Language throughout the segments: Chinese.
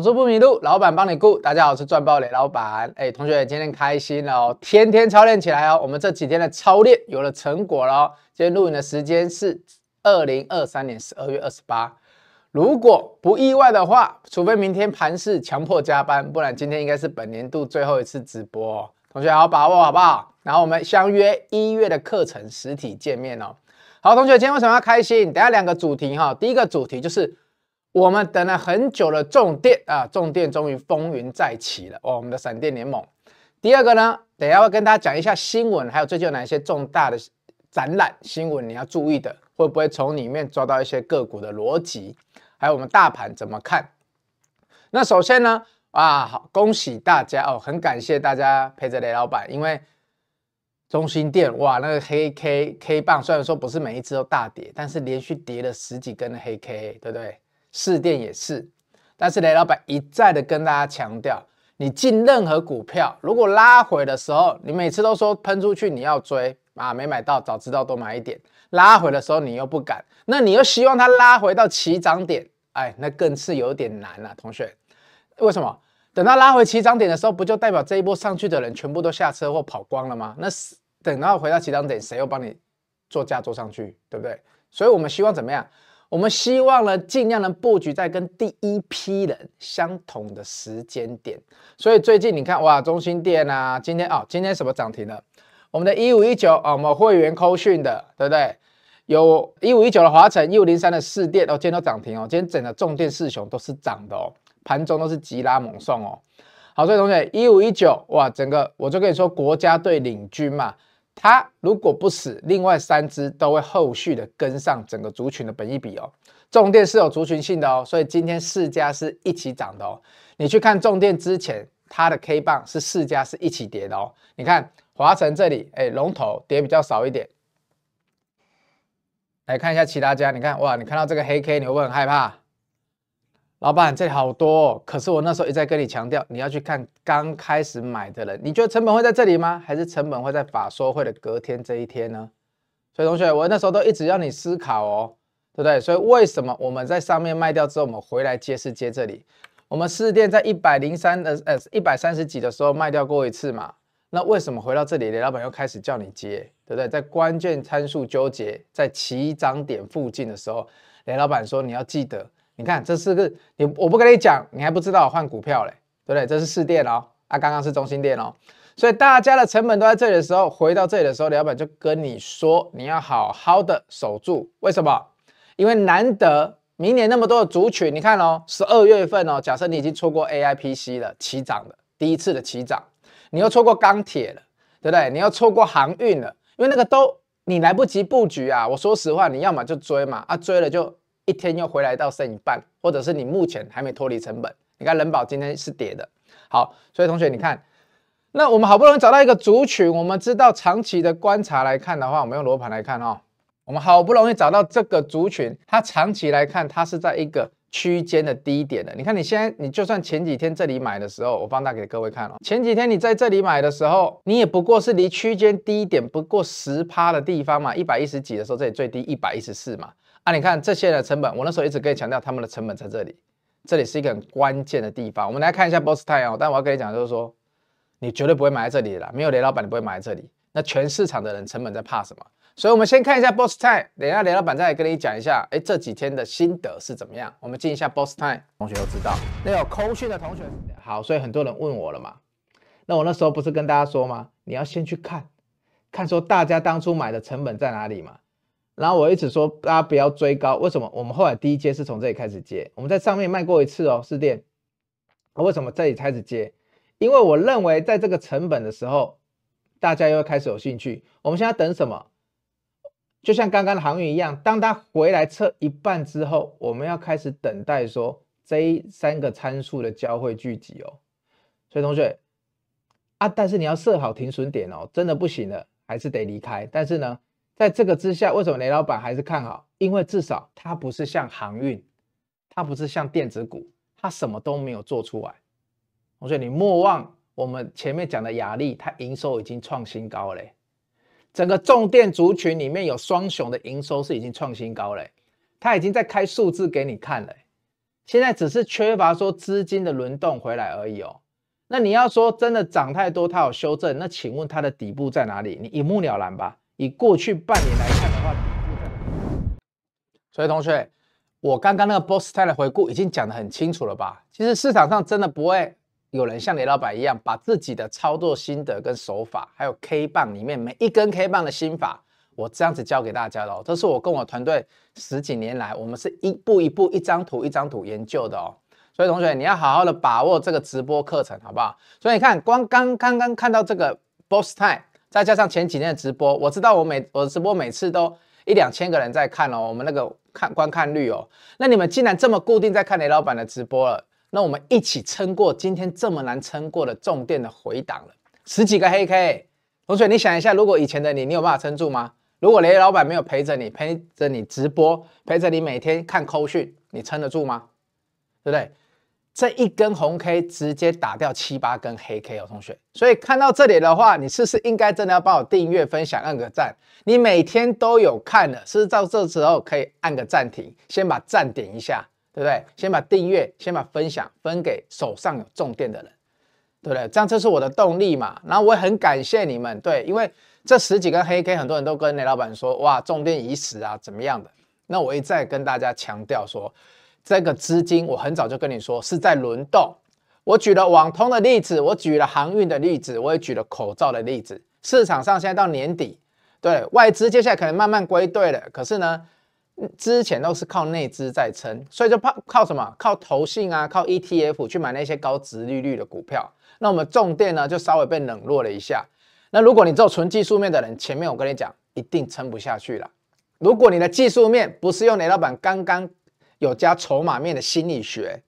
走不迷路，老板帮你顾。大家好，我是赚爆雷老板。哎，同学今天开心哦，天天操练起来哦。我们这几天的操练有了成果了哦。今天录影的时间是二零二三年十二月二十八。如果不意外的话，除非明天盘市强迫加班，不然今天应该是本年度最后一次直播。同学好好把握好不好？然后我们相约一月的课程实体见面哦。好，同学今天为什么要开心？等下两个主题哈，第一个主题就是。我们等了很久的重电啊，重电终于风云再起了哦。我们的闪电联盟，第二个呢，等下会跟大家讲一下新闻，还有最近有哪些重大的展览新闻你要注意的，会不会从里面抓到一些个股的逻辑，还有我们大盘怎么看？那首先呢，啊，好，恭喜大家哦，很感谢大家陪着雷老板，因为中心店哇，那个黑 K K 棒虽然说不是每一只都大跌，但是连续跌了十几根的黑 K，对不对？市店也是，但是雷老板一再的跟大家强调，你进任何股票，如果拉回的时候，你每次都说喷出去你要追啊，没买到早知道多买一点，拉回的时候你又不敢，那你又希望它拉回到起涨点，哎，那更是有点难了，同学，为什么？等到拉回起涨点的时候，不就代表这一波上去的人全部都下车或跑光了吗？那是等到回到起涨点，谁又帮你做价做上去，对不对？所以我们希望怎么样？我们希望呢，尽量能布局在跟第一批人相同的时间点。所以最近你看哇，中心店啊，今天啊，今天什么涨停了？我们的一五一九啊，我们会员扣讯的，对不对？有一五一九的华晨一五零三的四电，哦，今天都涨停哦，今天整个重电四雄都是涨的哦，盘中都是急拉猛送哦。好，所以同学一五一九，哇，整个我就跟你说，国家队领军嘛。它如果不死，另外三只都会后续的跟上整个族群的本益比哦。重电是有族群性的哦，所以今天四家是一起涨的哦。你去看重电之前，它的 K 棒是四家是一起跌的哦。你看华晨这里，哎，龙头跌比较少一点。来看一下其他家，你看哇，你看到这个黑 K，你会不会很害怕？老板，这里好多。可是我那时候一再跟你强调，你要去看刚开始买的人。你觉得成本会在这里吗？还是成本会在法说会的隔天这一天呢？所以同学，我那时候都一直要你思考哦，对不对？所以为什么我们在上面卖掉之后，我们回来接是接这里？我们试店在一百零三的呃一百三十几的时候卖掉过一次嘛？那为什么回到这里，雷老板又开始叫你接，对不对？在关键参数纠结在起涨点附近的时候，雷老板说你要记得。你看这是个你，我不跟你讲，你还不知道换股票嘞，对不对？这是试店哦，啊，刚刚是中心店哦，所以大家的成本都在这里的时候，回到这里的时候，老板就跟你说，你要好好的守住，为什么？因为难得明年那么多的组群，你看哦，十二月份哦，假设你已经错过 AIPC 了，起涨的第一次的起涨，你又错过钢铁了，对不对？你又错过航运了，因为那个都你来不及布局啊。我说实话，你要么就追嘛，啊，追了就。一天又回来到剩一半，或者是你目前还没脱离成本。你看人保今天是跌的，好，所以同学你看，那我们好不容易找到一个族群，我们知道长期的观察来看的话，我们用罗盘来看哦，我们好不容易找到这个族群，它长期来看它是在一个区间的低点的。你看你现在你就算前几天这里买的时候，我放大给各位看了，前几天你在这里买的时候，你也不过是离区间低点不过十趴的地方嘛，一百一十几的时候这里最低一百一十四嘛。那你看这些的成本，我那时候一直跟你强调，他们的成本在这里，这里是一个很关键的地方。我们来看一下 boss time，但我要跟你讲，就是说，你绝对不会买在这里的，没有雷老板，你不会买在这里。那全市场的人成本在怕什么？所以，我们先看一下 boss time，等一下雷老板再来跟你讲一下，哎，这几天的心得是怎么样？我们进一下 boss time，同学都知道。那有空讯的同学，好，所以很多人问我了嘛？那我那时候不是跟大家说吗？你要先去看看，说大家当初买的成本在哪里嘛？然后我一直说大家不要追高，为什么？我们后来第一阶是从这里开始接，我们在上面卖过一次哦，试跌。为什么这里开始接？因为我认为在这个成本的时候，大家又开始有兴趣。我们现在等什么？就像刚刚的航运一样，当它回来测一半之后，我们要开始等待说这三个参数的交汇聚集哦。所以同学啊，但是你要设好停损点哦，真的不行了，还是得离开。但是呢？在这个之下，为什么雷老板还是看好？因为至少它不是像航运，它不是像电子股，它什么都没有做出来。我学，你莫忘我们前面讲的雅丽，它营收已经创新高嘞。整个重电族群里面有双雄的营收是已经创新高嘞，它已经在开数字给你看了。现在只是缺乏说资金的轮动回来而已哦。那你要说真的涨太多它有修正，那请问它的底部在哪里？你一目了然吧。以过去半年来看的话，所以同学，我刚刚那个 boss time 的回顾已经讲得很清楚了吧？其实市场上真的不会有人像雷老板一样，把自己的操作心得跟手法，还有 K 棒里面每一根 K 棒的心法，我这样子教给大家的哦。这是我跟我团队十几年来，我们是一步一步、一张图一张图研究的哦。所以同学，你要好好的把握这个直播课程，好不好？所以你看，光刚刚刚看到这个 boss time。再加上前几天的直播，我知道我每我直播每次都一两千个人在看哦，我们那个看观看率哦。那你们既然这么固定在看雷老板的直播了，那我们一起撑过今天这么难撑过的重电的回档了，十几个黑 K。同学你想一下，如果以前的你，你有办法撑住吗？如果雷老板没有陪着你，陪着你直播，陪着你每天看扣讯，你撑得住吗？对不对？这一根红 K 直接打掉七八根黑 K 哦，同学。所以看到这里的话，你是不是应该真的要帮我订阅、分享、按个赞？你每天都有看的，是不是到这时候可以按个暂停，先把赞点一下，对不对？先把订阅、先把分享分给手上有重电的人，对不对？这样这是我的动力嘛？然后我也很感谢你们，对，因为这十几根黑 K，很多人都跟雷老板说，哇，重电已死啊，怎么样的？那我一再跟大家强调说。这个资金我很早就跟你说是在轮动，我举了网通的例子，我举了航运的例子，我也举了口罩的例子。市场上现在到年底，对外资接下来可能慢慢归队了，可是呢，之前都是靠内资在撑，所以就靠靠什么？靠投信啊，靠 ETF 去买那些高殖利率的股票。那我们重电呢就稍微被冷落了一下。那如果你做纯技术面的人，前面我跟你讲，一定撑不下去了。如果你的技术面不是用雷老板刚刚。有加筹码面的心理学，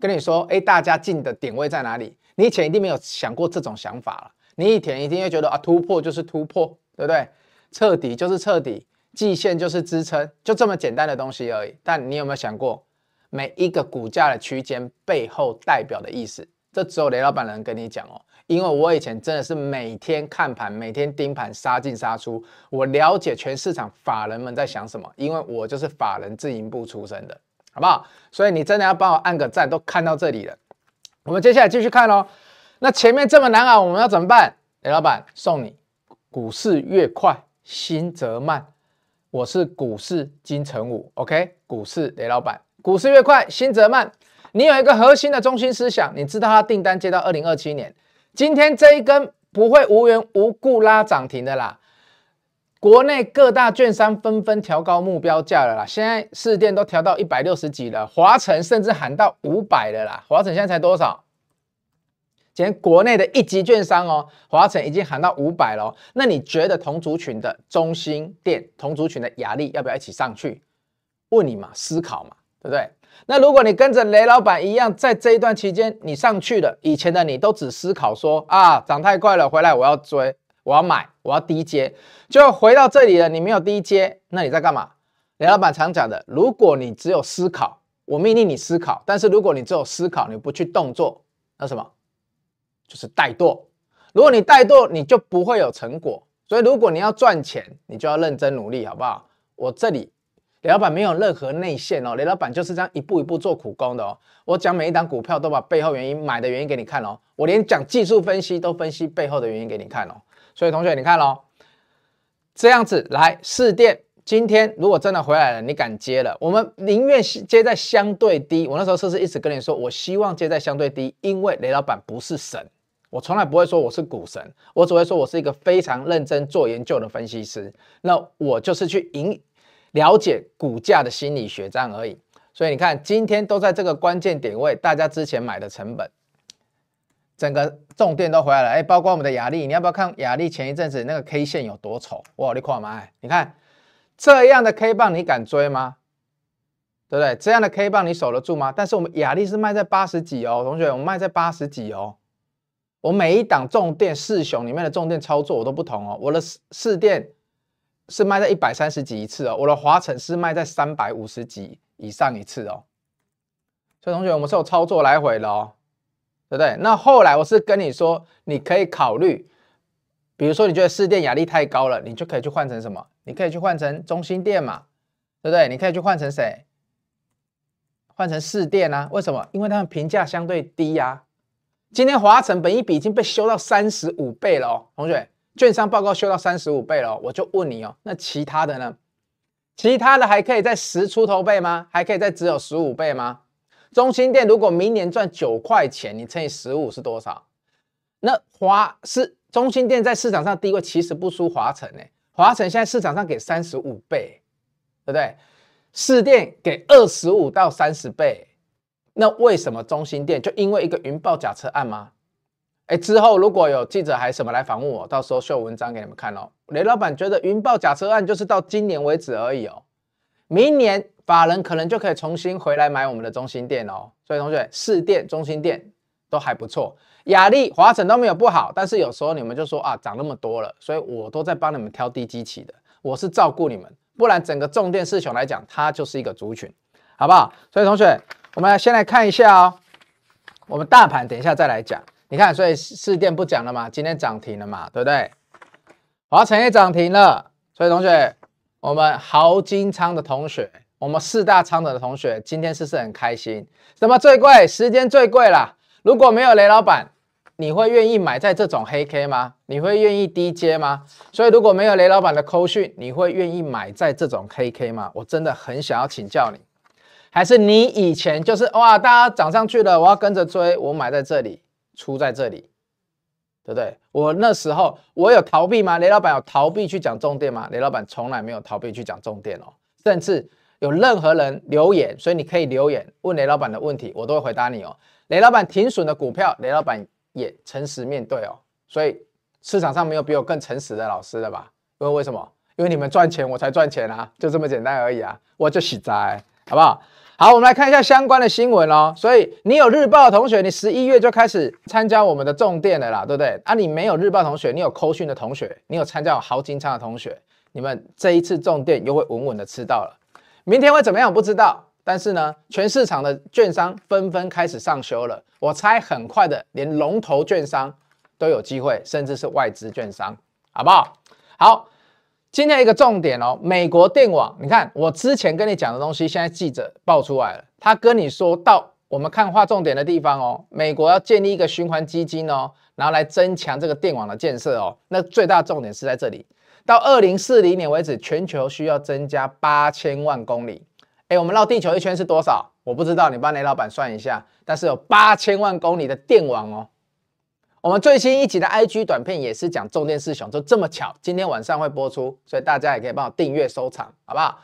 跟你说，哎，大家进的点位在哪里？你以前一定没有想过这种想法了。你以前一定会觉得啊，突破就是突破，对不对？彻底就是彻底，季线就是支撑，就这么简单的东西而已。但你有没有想过，每一个股价的区间背后代表的意思？这只有雷老板能跟你讲哦，因为我以前真的是每天看盘，每天盯盘，杀进杀出，我了解全市场法人们在想什么，因为我就是法人自营部出身的。好不好？所以你真的要帮我按个赞，都看到这里了。我们接下来继续看喽。那前面这么难熬，我们要怎么办？雷老板送你：股市越快，心则慢。我是股市金城武。OK，股市雷老板，股市越快，心则慢。你有一个核心的中心思想，你知道它订单接到二零二七年。今天这一根不会无缘无故拉涨停的啦。国内各大券商纷纷调高目标价了啦，现在市电都调到一百六十几了，华晨甚至喊到五百了啦。华晨现在才多少？今天国内的一级券商哦，华晨已经喊到五百了。那你觉得同族群的中心店、同族群的雅丽要不要一起上去？问你嘛，思考嘛，对不对？那如果你跟着雷老板一样，在这一段期间你上去了，以前的你都只思考说啊，涨太快了，回来我要追。我要买，我要低阶，就回到这里了。你没有低阶，那你在干嘛？雷老板常讲的，如果你只有思考，我命令你思考，但是如果你只有思考，你不去动作，那什么？就是怠惰。如果你怠惰，你就不会有成果。所以，如果你要赚钱，你就要认真努力，好不好？我这里，雷老板没有任何内线哦，雷老板就是这样一步一步做苦工的哦。我讲每一档股票，都把背后原因、买的原因给你看哦。我连讲技术分析，都分析背后的原因给你看哦。所以，同学，你看喽，这样子来试电。今天如果真的回来了，你敢接了？我们宁愿接在相对低。我那时候是不是一直跟你说，我希望接在相对低？因为雷老板不是神，我从来不会说我是股神，我只会说我是一个非常认真做研究的分析师。那我就是去赢了解股价的心理学这样而已。所以你看，今天都在这个关键点位，大家之前买的成本。整个重电都回来了，哎，包括我们的雅丽，你要不要看雅丽前一阵子那个 K 线有多丑？哇，你狂买，你看这样的 K 棒你敢追吗？对不对？这样的 K 棒你守得住吗？但是我们雅丽是卖在八十几哦，同学，我们卖在八十几哦，我每一档重电四雄里面的重电操作我都不同哦，我的四四电是卖在一百三十几一次哦，我的华晨是卖在三百五十几以上一次哦，所以同学，我们是有操作来回的哦。对不对？那后来我是跟你说，你可以考虑，比如说你觉得市电压力太高了，你就可以去换成什么？你可以去换成中心电嘛，对不对？你可以去换成谁？换成市电啊？为什么？因为它们评价相对低呀。今天华晨本一笔已经被修到三十五倍了哦，同学，券商报告修到三十五倍了，我就问你哦，那其他的呢？其他的还可以在十出头倍吗？还可以在只有十五倍吗？中心店如果明年赚九块钱，你乘以十五是多少？那华是中心店在市场上低位，其实不输华晨诶。华晨现在市场上给三十五倍，对不对？四店给二十五到三十倍。那为什么中心店就因为一个云豹假车案吗？哎，之后如果有记者还什么来访问我，到时候秀文章给你们看哦。雷老板觉得云豹假车案就是到今年为止而已哦，明年。法人可能就可以重新回来买我们的中心店哦，所以同学试店中心店都还不错，雅丽、华晨都没有不好，但是有时候你们就说啊涨那么多了，所以我都在帮你们挑低基期的，我是照顾你们，不然整个重电四雄来讲，它就是一个族群，好不好？所以同学，我们先来看一下哦，我们大盘等一下再来讲，你看，所以试店不讲了嘛，今天涨停了嘛，对不对？华晨也涨停了，所以同学，我们豪金仓的同学。我们四大仓的同学今天是不是很开心？什么最贵？时间最贵啦！如果没有雷老板，你会愿意买在这种黑 k 吗？你会愿意 DJ 吗？所以如果没有雷老板的扣讯，你会愿意买在这种 KK 吗？我真的很想要请教你，还是你以前就是哇，大家涨上去了，我要跟着追，我买在这里，出在这里，对不对？我那时候我有逃避吗？雷老板有逃避去讲重点吗？雷老板从来没有逃避去讲重点哦，甚至。有任何人留言，所以你可以留言问雷老板的问题，我都会回答你哦。雷老板停损的股票，雷老板也诚实面对哦。所以市场上没有比我更诚实的老师了吧？因为为什么？因为你们赚钱，我才赚钱啊，就这么简单而已啊。我就喜灾，好不好？好，我们来看一下相关的新闻哦。所以你有日报的同学，你十一月就开始参加我们的重电的啦，对不对？啊，你没有日报同学，你有扣讯的同学，你有参加豪金仓的同学，你们这一次重电又会稳稳的吃到了。明天会怎么样？我不知道。但是呢，全市场的券商纷纷开始上修了。我猜很快的，连龙头券商都有机会，甚至是外资券商，好不好？好，今天一个重点哦，美国电网。你看我之前跟你讲的东西，现在记者爆出来了。他跟你说到，我们看划重点的地方哦，美国要建立一个循环基金哦，然后来增强这个电网的建设哦。那最大重点是在这里。到二零四零年为止，全球需要增加八千万公里。哎，我们绕地球一圈是多少？我不知道，你帮雷老板算一下。但是有八千万公里的电网哦。我们最新一集的 IG 短片也是讲重电四雄，就这么巧，今天晚上会播出，所以大家也可以帮我订阅收藏，好不好？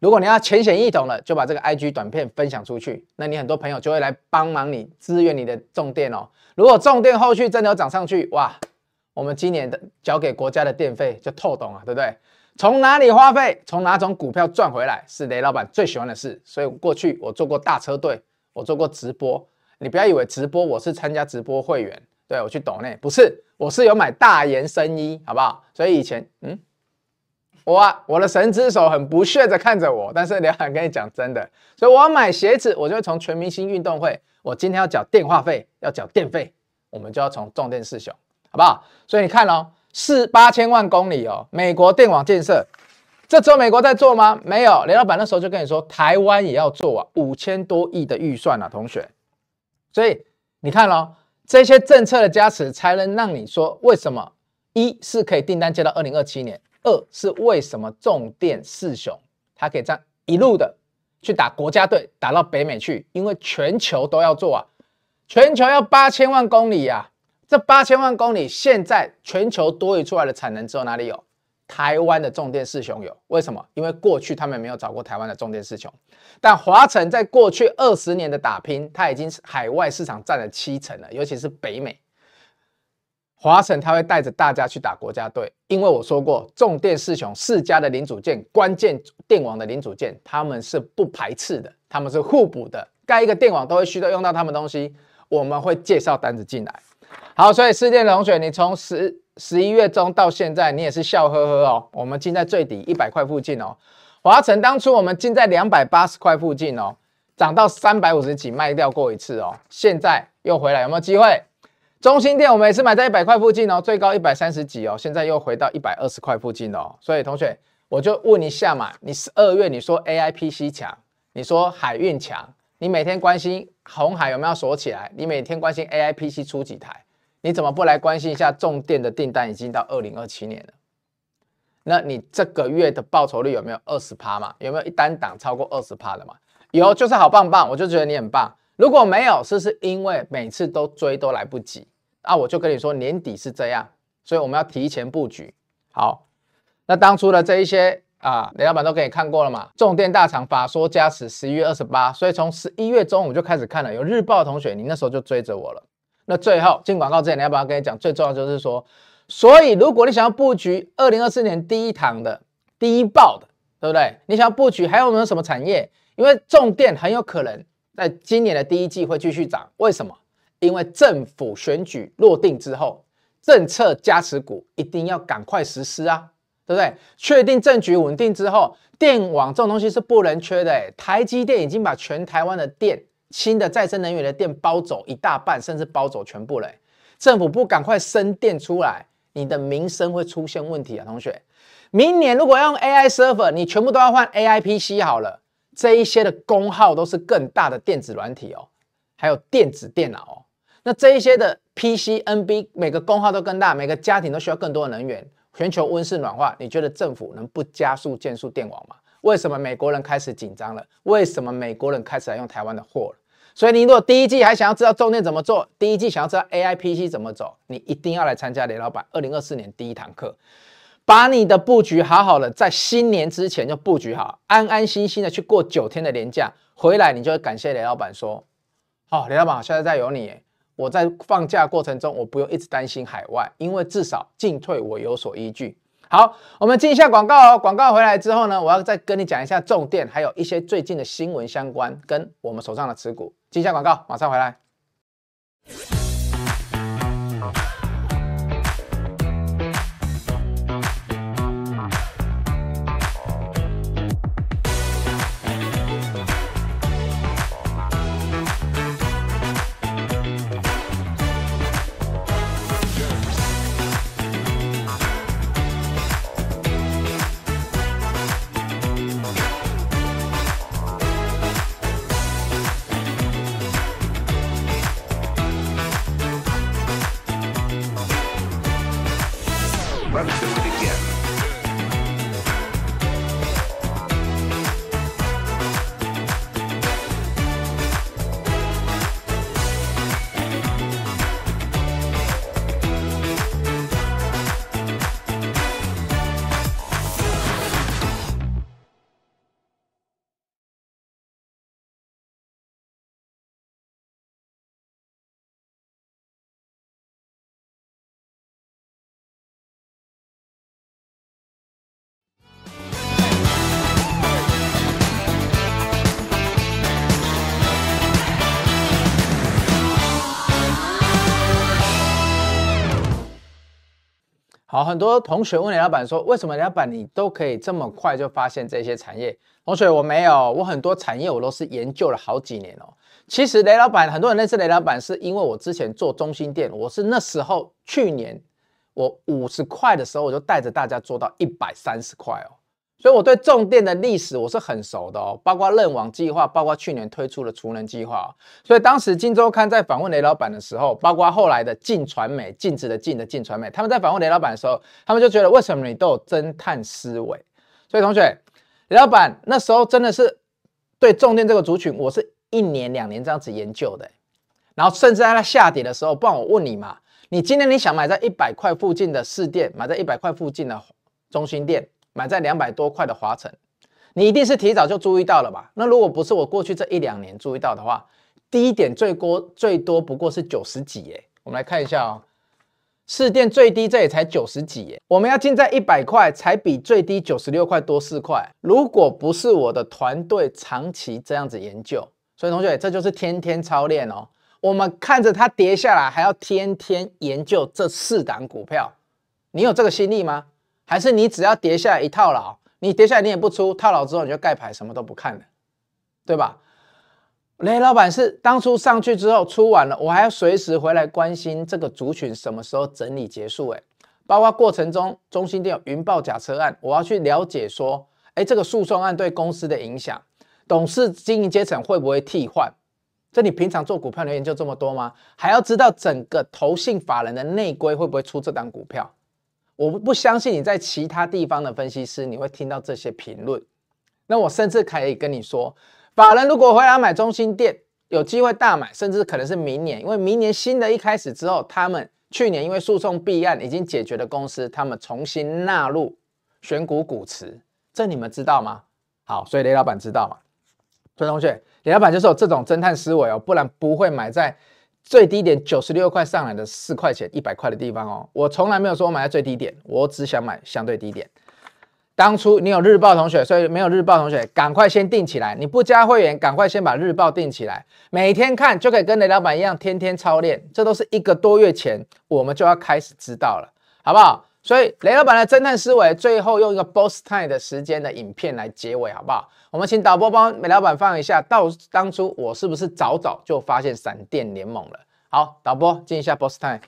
如果你要浅显易懂了，就把这个 IG 短片分享出去，那你很多朋友就会来帮忙你支援你的重电哦。如果重电后续真的有涨上去，哇！我们今年的交给国家的电费就透懂了，对不对？从哪里花费，从哪种股票赚回来，是雷老板最喜欢的事。所以过去我做过大车队，我做过直播。你不要以为直播我是参加直播会员，对我去抖内不是，我是有买大延伸衣，好不好？所以以前嗯，我啊、我的神之手很不屑的看着我，但是雷老板跟你讲真的，所以我要买鞋子，我就从全明星运动会。我今天要缴电话费，要缴电费，我们就要从重电事。选。好不好？所以你看哦，四八千万公里哦，美国电网建设，这只有美国在做吗？没有，雷老板那时候就跟你说，台湾也要做啊，五千多亿的预算啊，同学。所以你看哦，这些政策的加持，才能让你说为什么一是可以订单接到二零二七年，二是为什么重电四雄，它可以这样一路的去打国家队，打到北美去，因为全球都要做啊，全球要八千万公里呀。这八千万公里，现在全球多余出来的产能，只有哪里有？台湾的重电世雄有。为什么？因为过去他们没有找过台湾的重电世雄。但华晨在过去二十年的打拼，它已经是海外市场占了七成了，尤其是北美。华晨他会带着大家去打国家队，因为我说过，重电世雄、世家的零组件、关键电网的零组件，他们是不排斥的，他们是互补的。盖一个电网都会需要用到他们东西，我们会介绍单子进来。好，所以四店的同学，你从十十一月中到现在，你也是笑呵呵哦。我们进在最底一百块附近哦。华晨当初我们进在两百八十块附近哦，涨到三百五十几卖掉过一次哦，现在又回来，有没有机会？中心店我每次买在一百块附近哦，最高一百三十几哦，现在又回到一百二十块附近哦。所以同学，我就问一下嘛，你十二月你说 A I P C 强，你说海运强，你每天关心红海有没有锁起来？你每天关心 A I P C 出几台？你怎么不来关心一下？重电的订单已经到二零二七年了。那你这个月的报酬率有没有二十趴嘛？有没有一单档超过二十趴的嘛？有就是好棒棒，我就觉得你很棒。如果没有，是不是因为每次都追都来不及？啊！我就跟你说，年底是这样，所以我们要提前布局。好，那当初的这一些啊，雷老板都给你看过了嘛？重电大厂法说加持十一月二十八，所以从十一月中午就开始看了。有日报的同学，你那时候就追着我了。那最后进广告之前，要不要跟你讲？最重要就是说，所以如果你想要布局二零二四年第一堂的、第一爆的，对不对？你想要布局还有没有什么产业？因为重电很有可能在今年的第一季会继续涨。为什么？因为政府选举落定之后，政策加持股一定要赶快实施啊，对不对？确定政局稳定之后，电网这种东西是不能缺的。台积电已经把全台湾的电。新的再生能源的电包走一大半，甚至包走全部嘞。政府不赶快升电出来，你的民生会出现问题啊，同学。明年如果要用 AI server，你全部都要换 AI PC 好了。这一些的功耗都是更大的电子软体哦，还有电子电脑哦。那这一些的 PC、NB 每个功耗都更大，每个家庭都需要更多的能源。全球温室暖化，你觉得政府能不加速建设电网吗？为什么美国人开始紧张了？为什么美国人开始来用台湾的货了？所以你如果第一季还想要知道重点怎么做，第一季想要知道 A I P C 怎么走，你一定要来参加雷老板二零二四年第一堂课，把你的布局好好了，在新年之前就布局好，安安心心的去过九天的年假，回来你就感谢雷老板说：“好，雷老板，下在再有你，我在放假过程中我不用一直担心海外，因为至少进退我有所依据。”好，我们进一下广告哦。广告回来之后呢，我要再跟你讲一下重点，还有一些最近的新闻相关，跟我们手上的持股。进一下广告，马上回来。好，很多同学问雷老板说：“为什么雷老板你都可以这么快就发现这些产业？”同学，我没有，我很多产业我都是研究了好几年哦。其实雷老板，很多人认识雷老板是因为我之前做中心店，我是那时候去年我五十块的时候，我就带着大家做到一百三十块哦。所以我对重电的历史我是很熟的哦，包括任网计划，包括去年推出的储能计划。所以当时《金周刊》在访问雷老板的时候，包括后来的静传媒，禁止的禁的静传媒，他们在访问雷老板的时候，他们就觉得为什么你都有侦探思维？所以同学，雷老板那时候真的是对重电这个族群，我是一年两年这样子研究的。然后甚至在他下跌的时候，不然我问你嘛，你今天你想买在一百块附近的市店，买在一百块附近的中心店？买在两百多块的华晨，你一定是提早就注意到了吧？那如果不是我过去这一两年注意到的话，低点最多最多不过是九十几耶。我们来看一下哦，市电最低这也才九十几耶。我们要进在一百块，才比最低九十六块多四块。如果不是我的团队长期这样子研究，所以同学这就是天天操练哦。我们看着它跌下来，还要天天研究这四档股票，你有这个心力吗？还是你只要跌下来一套牢，你跌下来你也不出，套牢之后你就盖牌什么都不看了，对吧？雷老板是当初上去之后出完了，我还要随时回来关心这个族群什么时候整理结束？哎，包括过程中中心店云爆假车案，我要去了解说，哎，这个诉讼案对公司的影响，董事经营阶层会不会替换？这你平常做股票的研究这么多吗？还要知道整个投信法人的内规会不会出这档股票？我不相信你在其他地方的分析师，你会听到这些评论。那我甚至可以跟你说，法人如果回来买中心店，有机会大买，甚至可能是明年，因为明年新的一开始之后，他们去年因为诉讼弊案已经解决的公司，他们重新纳入选股股池，这你们知道吗？好，所以雷老板知道嘛？孙同学，雷老板就是有这种侦探思维哦，不然不会买在。最低点九十六块上来的四块钱一百块的地方哦，我从来没有说我买在最低点，我只想买相对低点。当初你有日报同学，所以没有日报同学，赶快先定起来。你不加会员，赶快先把日报定起来，每天看就可以跟雷老板一样天天操练。这都是一个多月前我们就要开始知道了，好不好？所以雷老板的侦探思维，最后用一个 b o s t time 的时间的影片来结尾，好不好？我们请导播帮雷老板放一下，到当初我是不是早早就发现闪电联盟了？好，导播进一下 b o s t time。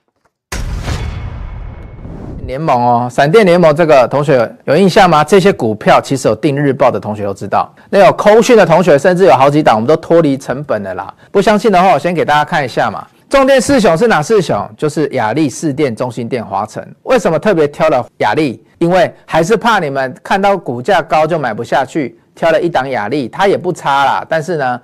联盟哦，闪电联盟这个同学有印象吗？这些股票其实有订日报的同学都知道，那有扣讯的同学甚至有好几档，我们都脱离成本的啦。不相信的话，我先给大家看一下嘛。重电四雄是哪四雄？就是雅力四电、中心电、华晨。为什么特别挑了雅力？因为还是怕你们看到股价高就买不下去，挑了一档雅力，它也不差啦。但是呢，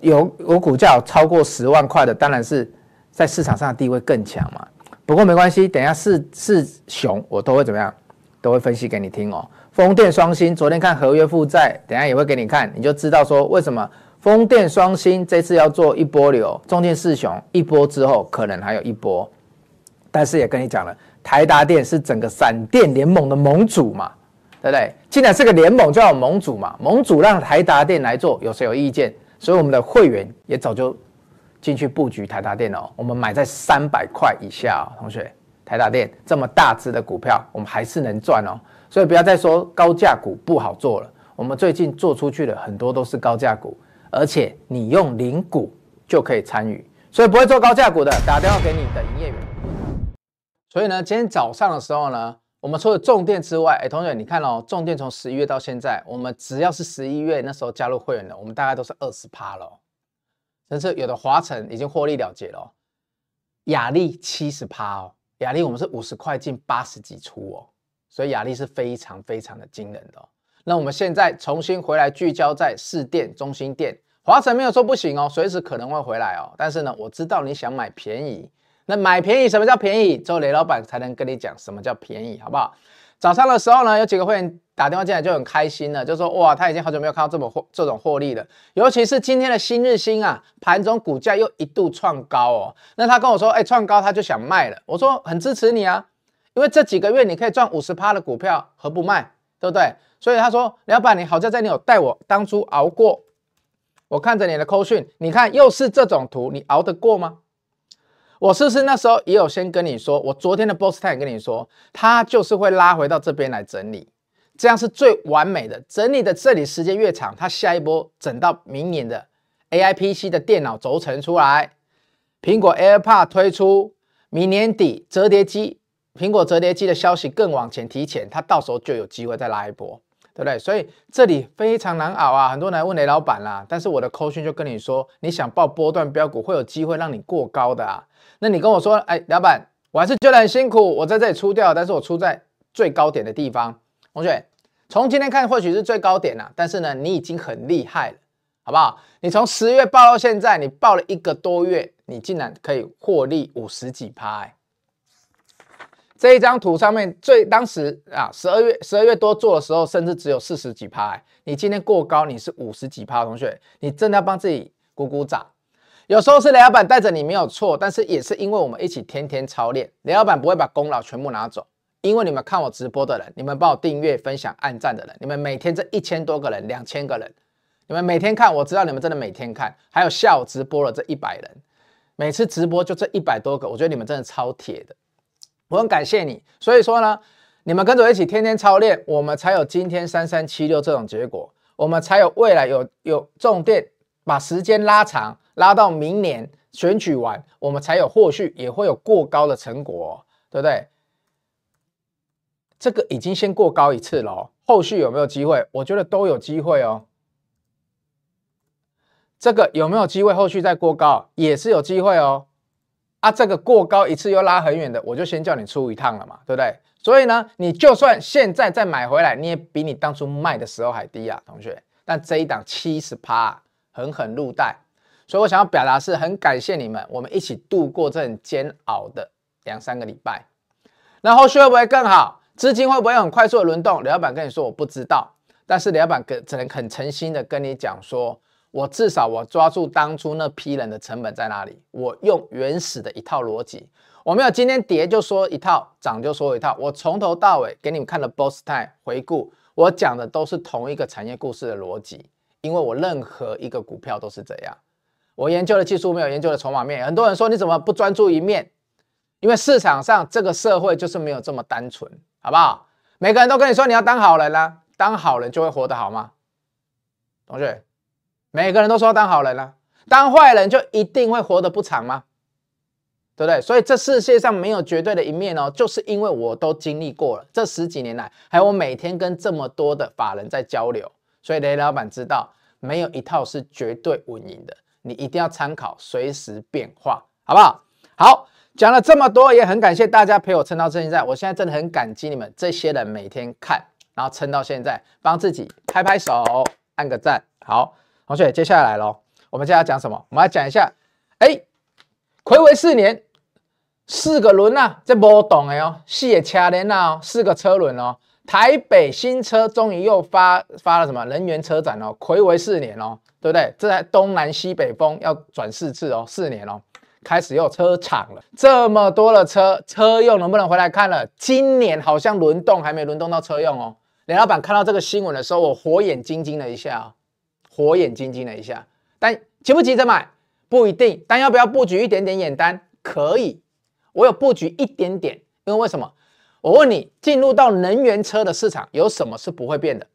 有有股价超过十万块的，当然是在市场上的地位更强嘛。不过没关系，等下四四雄我都会怎么样，都会分析给你听哦。风电双星昨天看合约负债，等下也会给你看，你就知道说为什么。风电双星这次要做一波流，中电四雄一波之后可能还有一波，但是也跟你讲了，台达电是整个闪电联盟的盟主嘛，对不对？既然是个联盟，就要盟主嘛，盟主让台达电来做，有谁有意见？所以我们的会员也早就进去布局台达电哦，我们买在三百块以下哦，同学，台达电这么大只的股票，我们还是能赚哦，所以不要再说高价股不好做了，我们最近做出去的很多都是高价股。而且你用零股就可以参与，所以不会做高价股的，打电话给你的营业员。所以呢，今天早上的时候呢，我们除了重电之外，哎，同学，你看哦，重电从十一月到现在，我们只要是十一月那时候加入会员的，我们大概都是二十趴了。但是有的华晨已经获利了结了，雅力七十趴哦，雅力我们是五十块进八十几出哦，所以雅力是非常非常的惊人的。那我们现在重新回来聚焦在市电、中心店。华晨没有说不行哦，随时可能会回来哦。但是呢，我知道你想买便宜，那买便宜什么叫便宜？只有雷老板才能跟你讲什么叫便宜，好不好？早上的时候呢，有几个会员打电话进来就很开心了，就说哇，他已经好久没有看到这么获这种获利了。尤其是今天的新日新啊，盘中股价又一度创高哦。那他跟我说，哎，创高他就想卖了。我说很支持你啊，因为这几个月你可以赚五十趴的股票，何不卖？对不对？所以他说，老板你好在在你有带我当初熬过。我看着你的扣讯，你看又是这种图，你熬得过吗？我是不是那时候也有先跟你说？我昨天的 b o s 波士泰跟你说，他就是会拉回到这边来整理，这样是最完美的。整理的这里时间越长，它下一波整到明年的 A I P C 的电脑轴承出来，苹果 AirPod 推出，明年底折叠机，苹果折叠机的消息更往前提前，它到时候就有机会再拉一波。对不对？所以这里非常难熬啊，很多人来问雷老板啦。但是我的 c o a c h 就跟你说，你想报波段标股，会有机会让你过高的啊。那你跟我说，哎，老板，我还是觉得很辛苦，我在这里出掉，但是我出在最高点的地方。同学，从今天看或许是最高点啊，但是呢，你已经很厉害了，好不好？你从十月报到现在，你报了一个多月，你竟然可以获利五十几趴。这一张图上面最当时啊，十二月十二月多做的时候，甚至只有四十几趴。你今天过高，你是五十几趴，同学，你真的要帮自己鼓鼓掌。有时候是雷老板带着你没有错，但是也是因为我们一起天天操练，雷老板不会把功劳全部拿走。因为你们看我直播的人，你们帮我订阅、分享、按赞的人，你们每天这一千多个人、两千个人，你们每天看，我知道你们真的每天看。还有下午直播了这一百人，每次直播就这一百多个，我觉得你们真的超铁的。我很感谢你，所以说呢，你们跟着我一起天天操练，我们才有今天三三七六这种结果，我们才有未来有有重点，把时间拉长，拉到明年选举完，我们才有后续也会有过高的成果，对不对？这个已经先过高一次了，后续有没有机会？我觉得都有机会哦。这个有没有机会后续再过高也是有机会哦。啊，这个过高一次又拉很远的，我就先叫你出一趟了嘛，对不对？所以呢，你就算现在再买回来，你也比你当初卖的时候还低啊，同学。但这一档七十趴狠狠入袋，所以我想要表达是很感谢你们，我们一起度过这很煎熬的两三个礼拜。那后续会不会更好？资金会不会很快速的轮动？刘老板跟你说我不知道，但是刘老板跟只能很诚心的跟你讲说。我至少我抓住当初那批人的成本在哪里，我用原始的一套逻辑，我没有今天跌就说一套，涨就说一套，我从头到尾给你们看了 Boss Time 回顾，我讲的都是同一个产业故事的逻辑，因为我任何一个股票都是这样，我研究的技术，没有研究的筹码面，很多人说你怎么不专注一面，因为市场上这个社会就是没有这么单纯，好不好？每个人都跟你说你要当好人啊，当好人就会活得好吗？同学。每个人都说当好人了，当坏人就一定会活得不长吗？对不对？所以这世界上没有绝对的一面哦，就是因为我都经历过了这十几年来，还有我每天跟这么多的法人在交流，所以雷老板知道没有一套是绝对稳赢的，你一定要参考，随时变化，好不好？好，讲了这么多，也很感谢大家陪我撑到现在，我现在真的很感激你们这些人每天看，然后撑到现在，帮自己拍拍手，按个赞，好。同学，接下来喽，我们接下来讲什么？我们来讲一下，哎，魁违四年，四个轮呐，这波懂哎哦，四个卡点呐四个车轮哦，台北新车终于又发发了什么能源车展哦，魁违四年哦，对不对？这东南西北风要转四次哦，四年哦，开始又车厂了，这么多的车，车用能不能回来看了？今年好像轮动还没轮动到车用哦。雷老板看到这个新闻的时候，我火眼金睛了一下火眼金睛了一下，但急不急着买不一定，但要不要布局一点点眼单可以？我有布局一点点，因为为什么？我问你，进入到能源车的市场，有什么是不会变的？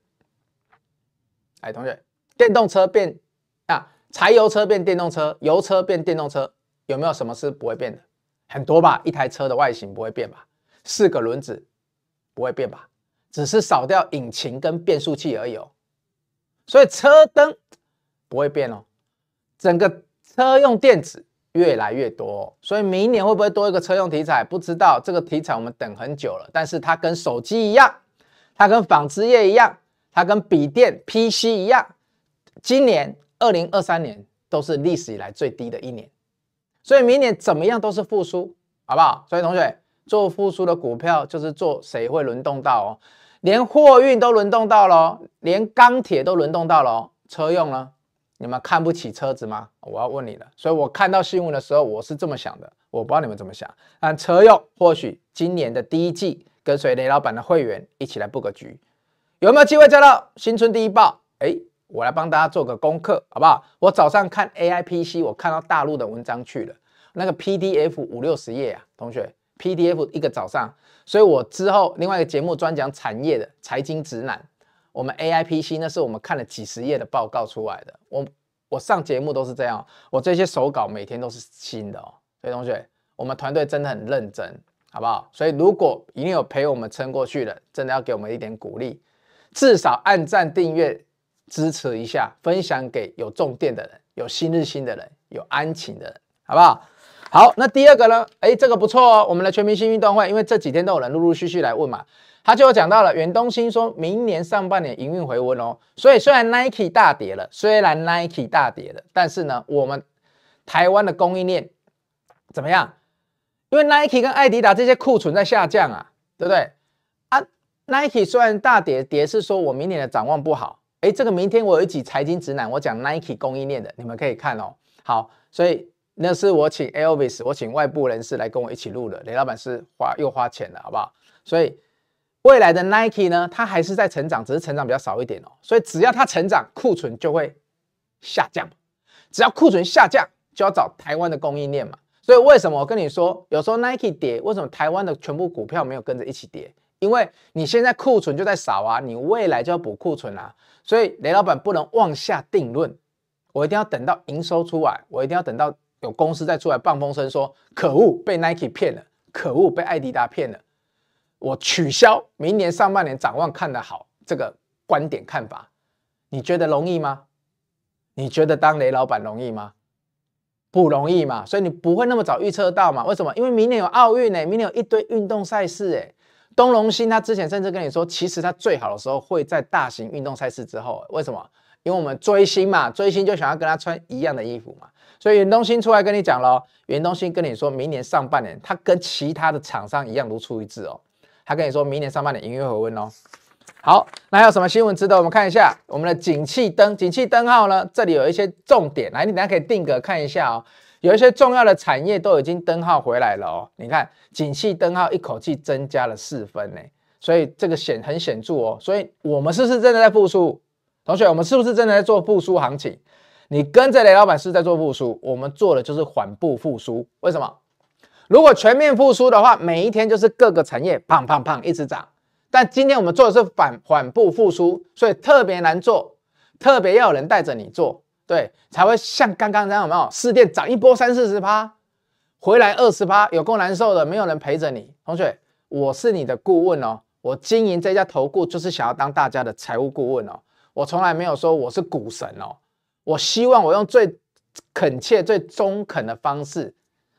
哎，同学，电动车变，啊，柴油车变电动车，油车变电动车，有没有什么是不会变的？很多吧，一台车的外形不会变吧？四个轮子不会变吧？只是少掉引擎跟变速器而已。哦。所以车灯不会变哦，整个车用电子越来越多，所以明年会不会多一个车用题材？不知道这个题材我们等很久了，但是它跟手机一样，它跟纺织业一样，它跟笔电、PC 一样，今年二零二三年都是历史以来最低的一年，所以明年怎么样都是复苏，好不好？所以同学做复苏的股票就是做谁会轮动到哦。连货运都轮动到了，连钢铁都轮动到了，车用呢？你们看不起车子吗？我要问你了。所以我看到新闻的时候，我是这么想的，我不知道你们怎么想。但车用或许今年的第一季，跟随雷老板的会员一起来布个局，有没有机会接到新春第一报？哎，我来帮大家做个功课，好不好？我早上看 AIPC，我看到大陆的文章去了，那个 PDF 五六十页啊，同学。PDF 一个早上，所以我之后另外一个节目专讲产业的财经指南。我们 AIPC 那是我们看了几十页的报告出来的。我我上节目都是这样，我这些手稿每天都是新的哦。所以同学，我们团队真的很认真，好不好？所以如果一定有陪我们撑过去的，真的要给我们一点鼓励，至少按赞订阅支持一下，分享给有重电的人，有新日新的人，有安寝的人，好不好？好，那第二个呢？哎，这个不错哦。我们的全明星运动会，因为这几天都有人陆陆续续来问嘛，他就有讲到了远东新说明年上半年营运回温哦。所以虽然 Nike 大跌了，虽然 Nike 大跌了，但是呢，我们台湾的供应链怎么样？因为 Nike 跟艾迪达这些库存在下降啊，对不对？啊，Nike 虽然大跌，跌是说我明年的展望不好。哎，这个明天我有一集财经直男，我讲 Nike 供应链的，你们可以看哦。好，所以。那是我请 Elvis，我请外部人士来跟我一起录的。雷老板是花又花钱了，好不好？所以未来的 Nike 呢，它还是在成长，只是成长比较少一点哦。所以只要它成长，库存就会下降；只要库存下降，就要找台湾的供应链嘛。所以为什么我跟你说，有时候 Nike 跌，为什么台湾的全部股票没有跟着一起跌？因为你现在库存就在少啊，你未来就要补库存啊。所以雷老板不能妄下定论，我一定要等到营收出来，我一定要等到。有公司在出来放风声说，可恶被 Nike 骗了，可恶被艾迪达骗了，我取消明年上半年展望看的好这个观点看法，你觉得容易吗？你觉得当雷老板容易吗？不容易嘛，所以你不会那么早预测到嘛？为什么？因为明年有奥运呢，明年有一堆运动赛事哎，东龙兴他之前甚至跟你说，其实他最好的时候会在大型运动赛事之后，为什么？因为我们追星嘛，追星就想要跟他穿一样的衣服嘛。所以袁东新出来跟你讲了，袁东新跟你说明年上半年，他跟其他的厂商一样如出一辙哦。他跟你说明年上半年营业回温哦。好，那还有什么新闻值得我们看一下？我们的景气灯，景气灯号呢？这里有一些重点，来，你等下可以定格看一下哦。有一些重要的产业都已经灯号回来了哦。你看，景气灯号一口气增加了四分呢，所以这个显很显著哦。所以我们是不是真的在复苏？同学，我们是不是真的在做复苏行情？你跟着雷老板是在做复苏，我们做的就是缓步复苏。为什么？如果全面复苏的话，每一天就是各个产业胖胖胖一直涨。但今天我们做的是反缓步复苏，所以特别难做，特别要有人带着你做，对，才会像刚刚这样，有没有？四店涨一波三四十趴，回来二十趴，有够难受的。没有人陪着你，同学，我是你的顾问哦。我经营这家投顾就是想要当大家的财务顾问哦。我从来没有说我是股神哦。我希望我用最恳切、最中肯的方式，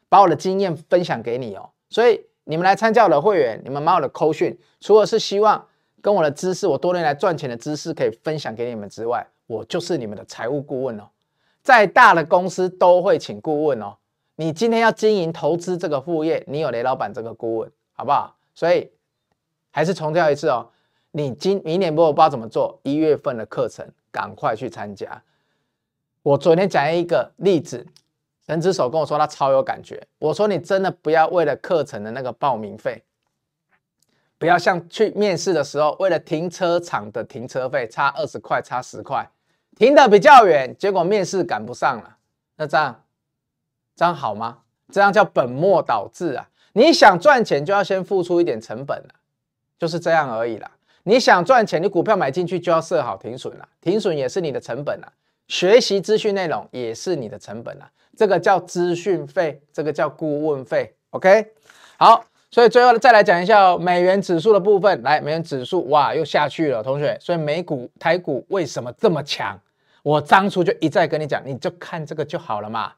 把我的经验分享给你哦。所以你们来参加我的会员，你们我的扣讯，除了是希望跟我的知识，我多年来赚钱的知识可以分享给你们之外，我就是你们的财务顾问哦。再大的公司都会请顾问哦。你今天要经营投资这个副业，你有雷老板这个顾问，好不好？所以还是重叫一次哦。你今明年不知道怎么做，一月份的课程赶快去参加。我昨天讲一个例子，人之手跟我说他超有感觉。我说你真的不要为了课程的那个报名费，不要像去面试的时候为了停车场的停车费差二十块差十块停的比较远，结果面试赶不上了。那这样这样好吗？这样叫本末倒置啊！你想赚钱就要先付出一点成本了，就是这样而已啦。你想赚钱，你股票买进去就要设好停损了，停损也是你的成本了。学习资讯内容也是你的成本啊，这个叫资讯费，这个叫顾问费，OK？好，所以最后再来讲一下美元指数的部分。来，美元指数哇又下去了，同学。所以美股、台股为什么这么强？我当初就一再跟你讲，你就看这个就好了嘛。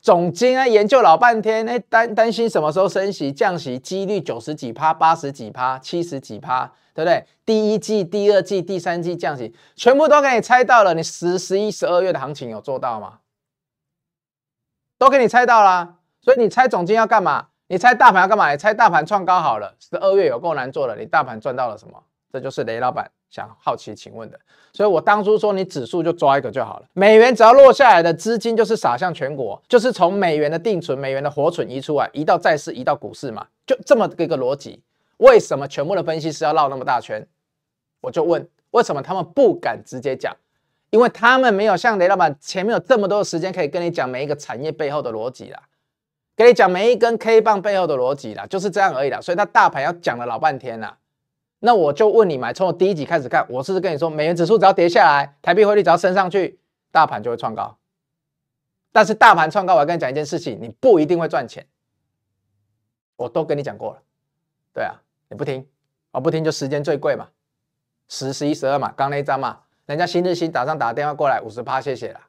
总金啊，研究老半天，哎，担担心什么时候升息降息，几率九十几趴、八十几趴、七十几趴，对不对？第一季、第二季、第三季降息，全部都给你猜到了。你十、十一、十二月的行情有做到吗？都给你猜到了。所以你猜总经要干嘛？你猜大盘要干嘛？你猜大盘创高好了。十二月有够难做了，你大盘赚到了什么？这就是雷老板。想好奇请问的，所以我当初说你指数就抓一个就好了。美元只要落下来的资金就是撒向全国，就是从美元的定存、美元的活存移出来，移到债市、移到股市嘛，就这么一个逻辑。为什么全部的分析师要绕那么大圈？我就问，为什么他们不敢直接讲？因为他们没有像雷老板前面有这么多的时间可以跟你讲每一个产业背后的逻辑啦，跟你讲每一根 K 棒背后的逻辑啦，就是这样而已啦。所以他大盘要讲了老半天啦。那我就问你，买从我第一集开始看，我是不是跟你说，美元指数只要跌下来，台币汇率只要升上去，大盘就会创高？但是大盘创高，我要跟你讲一件事情，你不一定会赚钱。我都跟你讲过了，对啊，你不听，我不听就时间最贵嘛，十十一十二嘛，刚那一张嘛，人家新日新早上打电话过来，五十趴，谢谢了，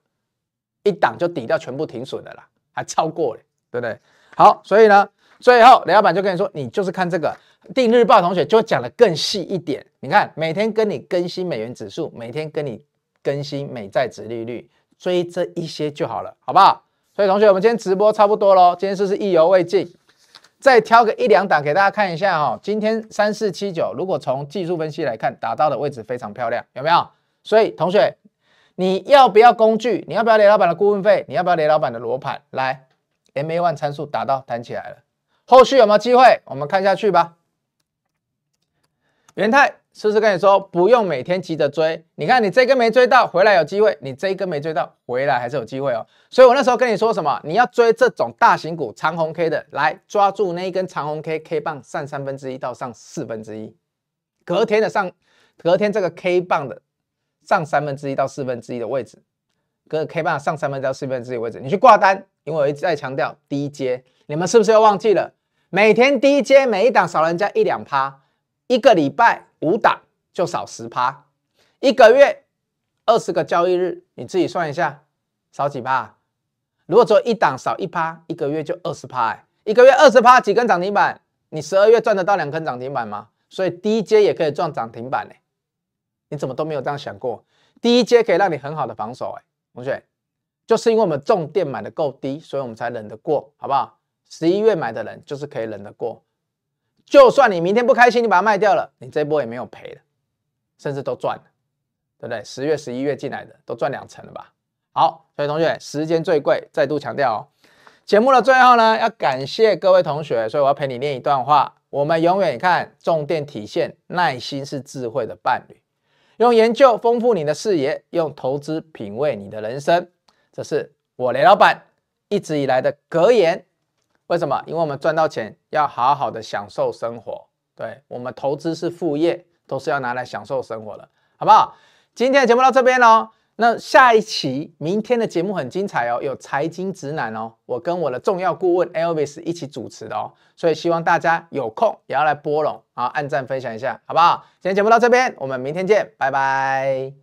一档就抵掉全部停损的啦，还超过了，对不对？好，所以呢，最后雷老板就跟你说，你就是看这个。定日报同学就讲的更细一点。你看，每天跟你更新美元指数，每天跟你更新美债值利率，追这一些就好了，好不好？所以同学，我们今天直播差不多喽。今天是不是意犹未尽？再挑个一两档给大家看一下哦。今天三四七九，如果从技术分析来看，打到的位置非常漂亮，有没有？所以同学，你要不要工具？你要不要雷老板的顾问费？你要不要雷老板的罗盘？来，MA one 参数打到弹起来了，后续有没有机会？我们看下去吧。元泰是不是跟你说不用每天急着追？你看你这根没追到，回来有机会；你这根没追到，回来还是有机会哦。所以我那时候跟你说什么，你要追这种大型股长虹 K 的，来抓住那一根长虹 K K 棒上三分之一到上四分之一，隔天的上，隔天这个 K 棒的上三分之一到四分之一的位置，隔 K 棒上三分之一到四分之一的位置，你去挂单，因为我一直在强调低阶，你们是不是又忘记了？每天低阶每一档少人家一两趴。一个礼拜五档就少十趴，一个月二十个交易日，你自己算一下少几趴。如果只一档少一趴，一个月就二十趴。哎，一个月二十趴几根涨停板？你十二月赚得到两根涨停板吗？所以低阶也可以赚涨停板嘞。你怎么都没有这样想过？低阶可以让你很好的防守，哎，同学，就是因为我们重电买的够低，所以我们才忍得过，好不好？十一月买的人就是可以忍得过。就算你明天不开心，你把它卖掉了，你这波也没有赔的，甚至都赚了，对不对？十月、十一月进来的都赚两成了吧？好，所以同学，时间最贵，再度强调哦。节目的最后呢，要感谢各位同学，所以我要陪你念一段话：我们永远看，重点体现耐心是智慧的伴侣，用研究丰富你的视野，用投资品味你的人生。这是我雷老板一直以来的格言。为什么？因为我们赚到钱，要好好的享受生活。对，我们投资是副业，都是要拿来享受生活的，好不好？今天的节目到这边喽，那下一期明天的节目很精彩哦，有财经直男哦，我跟我的重要顾问 Elvis 一起主持的哦，所以希望大家有空也要来拨拢啊，按赞分享一下，好不好？今天节目到这边，我们明天见，拜拜。